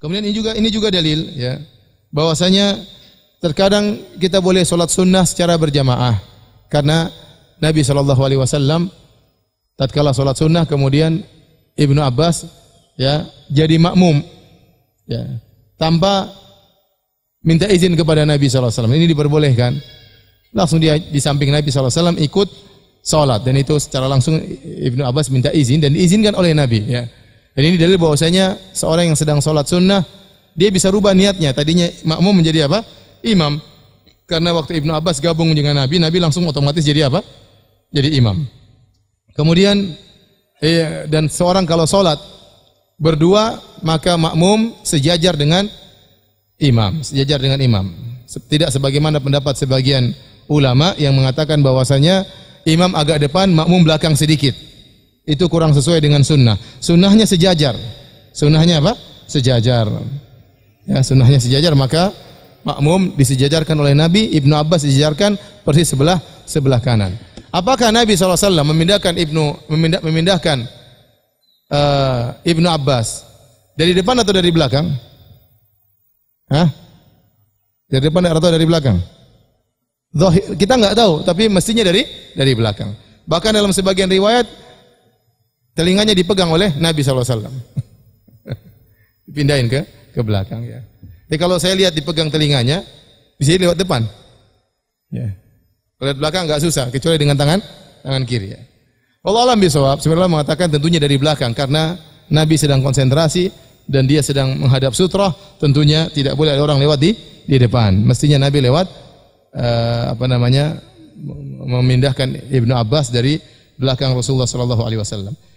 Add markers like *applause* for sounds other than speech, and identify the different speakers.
Speaker 1: Kemudian ini juga ini juga dalil ya bahwasanya terkadang kita boleh solat sunnah secara berjamaah karena Nabi Shallallahu Alaihi Wasallam tatkala solat sunnah kemudian Ibnu Abbas ya jadi makmum ya tanpa minta izin kepada Nabi saw. Alaihi Wasallam ini diperbolehkan langsung dia di samping Nabi saw Alaihi Wasallam ikut solat dan itu secara langsung Ibnu Abbas minta izin dan diizinkan oleh Nabi ya. Dan ini dalil bahwasanya seorang yang sedang sholat sunnah dia bisa rubah niatnya. Tadinya makmum menjadi apa? Imam. Karena waktu Ibnu Abbas gabung dengan Nabi, Nabi langsung otomatis jadi apa? Jadi imam. Kemudian eh, dan seorang kalau sholat berdua maka makmum sejajar dengan imam, sejajar dengan imam. Tidak sebagaimana pendapat sebagian ulama yang mengatakan bahwasanya imam agak depan, makmum belakang sedikit itu kurang sesuai dengan sunnah. Sunnahnya sejajar. Sunnahnya apa? Sejajar. Ya, sunnahnya sejajar maka makmum disejajarkan oleh Nabi, Ibnu Abbas disejajarkan persis sebelah sebelah kanan. Apakah Nabi SAW memindahkan Ibnu memindah, memindahkan uh, Ibnu Abbas dari depan atau dari belakang? Hah? Dari depan atau dari belakang? kita nggak tahu, tapi mestinya dari dari belakang. Bahkan dalam sebagian riwayat telinganya dipegang oleh Nabi SAW. *laughs* Dipindahin ke ke belakang ya. Jadi kalau saya lihat dipegang telinganya, bisa lewat depan. Ya. Kalau lihat belakang nggak susah, kecuali dengan tangan tangan kiri ya. Allah alam bisawab, sebenarnya mengatakan tentunya dari belakang karena Nabi sedang konsentrasi dan dia sedang menghadap sutroh, tentunya tidak boleh ada orang lewat di di depan. Mestinya Nabi lewat uh, apa namanya memindahkan Ibnu Abbas dari belakang Rasulullah saw.